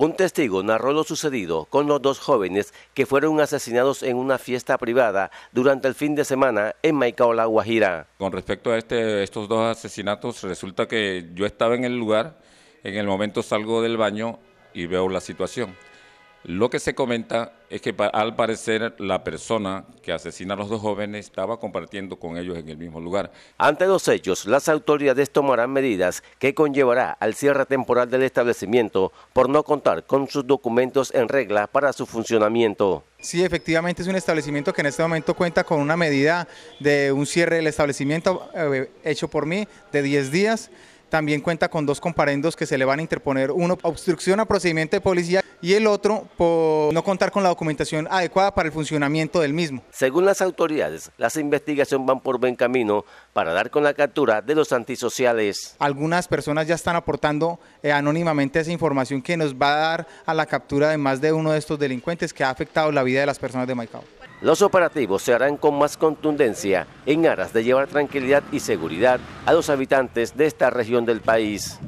Un testigo narró lo sucedido con los dos jóvenes que fueron asesinados en una fiesta privada durante el fin de semana en Maicaola, Guajira. Con respecto a este, estos dos asesinatos, resulta que yo estaba en el lugar, en el momento salgo del baño y veo la situación. Lo que se comenta es que al parecer la persona que asesina a los dos jóvenes estaba compartiendo con ellos en el mismo lugar. Ante los hechos, las autoridades tomarán medidas que conllevará al cierre temporal del establecimiento por no contar con sus documentos en regla para su funcionamiento. Sí, efectivamente es un establecimiento que en este momento cuenta con una medida de un cierre del establecimiento eh, hecho por mí de 10 días. También cuenta con dos comparendos que se le van a interponer, uno obstrucción a procedimiento de policía y el otro por no contar con la documentación adecuada para el funcionamiento del mismo. Según las autoridades, las investigaciones van por buen camino para dar con la captura de los antisociales. Algunas personas ya están aportando eh, anónimamente esa información que nos va a dar a la captura de más de uno de estos delincuentes que ha afectado la vida de las personas de Maicao. Los operativos se harán con más contundencia en aras de llevar tranquilidad y seguridad a los habitantes de esta región del país.